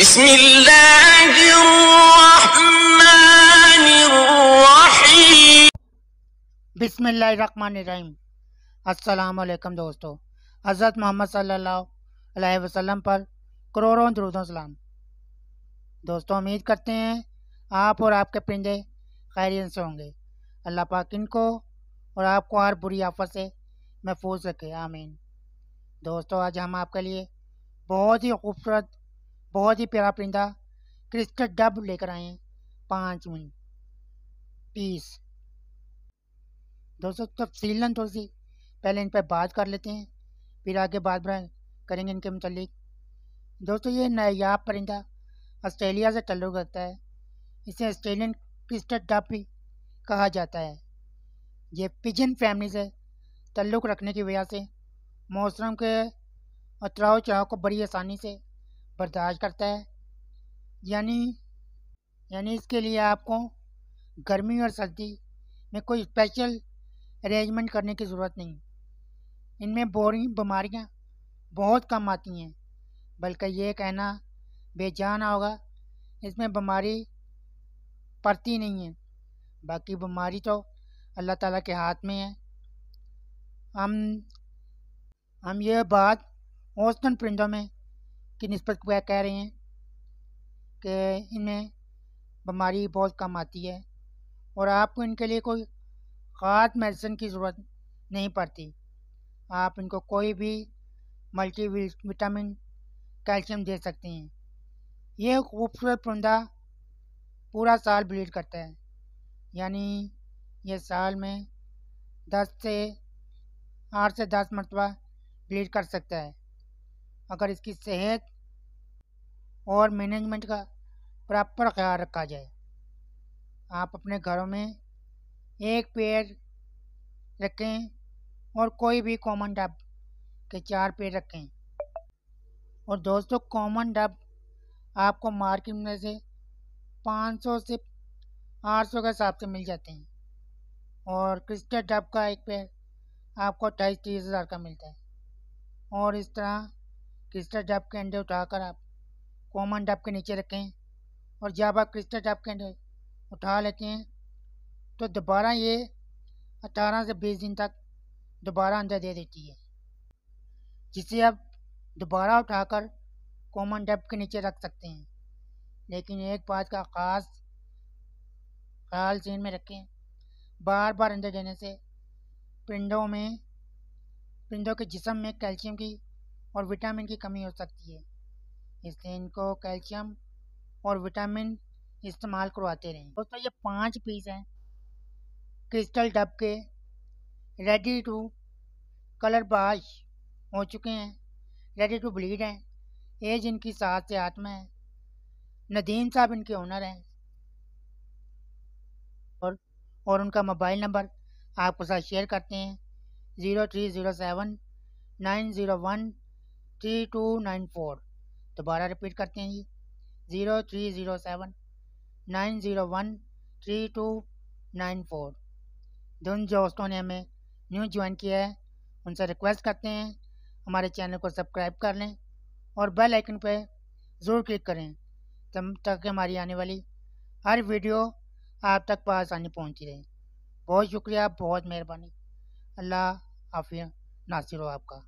بسم الله अस्सलाम वालेकुम दोस्तों हज़रत मोहम्मद सल्लल्लाहु अलैहि वसल्लम पर करोड़ों दरुदों सलाम दोस्तों उम्मीद करते हैं आप और आपके पिंडे खैरियत से होंगे अल्लाह पाक इनको और आपको हर बुरी आफत से महफूज रखे आमीन दोस्तों आज हम आपके लिए बहुत ही खूबसूरत बहुत ही प्यारा परिंदा क्रिस्टल डब लेकर आए हैं पाँच मिनट पीस दोस्तों तफसीलन थोड़ी सी पहले इन पर बात कर लेते हैं फिर आगे बात करेंगे इनके मतलब दोस्तों ये नायाब परिंदा ऑस्ट्रेलिया से तल्लुक़ रखता है इसे ऑस्ट्रेलियन क्रिस्टल डब भी कहा जाता है ये पिजन फैमिली से तल्लुक़ रखने की वजह से मौसम के उतराव चढ़ाव को बड़ी आसानी से बर्दाश्त करता है यानी यानी इसके लिए आपको गर्मी और सर्दी में कोई स्पेशल अरेंजमेंट करने की ज़रूरत नहीं इनमें बोरिंग बीमारियाँ बहुत कम आती हैं बल्कि ये कहना बेजान होगा इसमें बीमारी पड़ती नहीं है बाकी बीमारी तो अल्लाह ताला के हाथ में है हम हम ये बात औस्तन परिंदों में की नस्बत वह कह रहे हैं कि इनमें बीमारी बहुत कम आती है और आपको इनके लिए कोई ख़ास मेडिसिन की ज़रूरत नहीं पड़ती आप इनको कोई भी मल्टी विटामिन कैल्शियम दे सकते हैं यह खूबसूरत परिंदा पूरा साल ब्लीड करता है यानी यह साल में दस से आठ से दस मरतबा ब्लीड कर सकता है अगर इसकी सेहत और मैनेजमेंट का प्रॉपर ख्याल रखा जाए आप अपने घरों में एक पेड़ रखें और कोई भी कॉमन डब के चार पेड़ रखें और दोस्तों कॉमन डब आपको मार्केट में से 500 से 800 के हिसाब से मिल जाते हैं और क्रिस्टल डब का एक पेड़ आपको अट्ठाईस तीस हज़ार का मिलता है और इस तरह क्रिस्टल डब के अंडे उठाकर आप कॉमन टैब के नीचे रखें और जब आप क्रिस्टल टैब के उठा लेते हैं तो दोबारा ये अठारह से बीस दिन तक दोबारा अंदर दे देती है जिसे आप दोबारा उठाकर कॉमन डब के नीचे रख सकते हैं लेकिन एक बात का ख़ास ख्याल जेन में रखें बार बार अंदर देने से पिंडों में पिंडों के जिसम में कैल्शियम की और विटामिन की कमी हो सकती है इसलिए इनको कैल्शियम और विटामिन इस्तेमाल करवाते रहें दोस्तों ये पांच पीस हैं क्रिस्टल डब के रेडी टू कलर बाश हो चुके हैं रेडी टू ब्लीड हैं एज इनकी सात से आठ में है नदीम साहब इनके ओनर हैं और और उनका मोबाइल नंबर आपके साथ शेयर करते हैं zero three zero seven nine zero one three two nine four दोबारा रिपीट करते हैं ये zero three zero seven nine zero one three two nine four जिन जो ने हमें न्यू ज्वाइन किया है उनसे रिक्वेस्ट करते हैं हमारे चैनल को सब्सक्राइब कर लें और बेल आइकन पर ज़रूर क्लिक करें तब तक हमारी आने वाली हर वीडियो आप तक आसानी पहुँचती रहे बहुत शुक्रिया बहुत मेहरबानी अल्लाह हाफिया नासिर हो आपका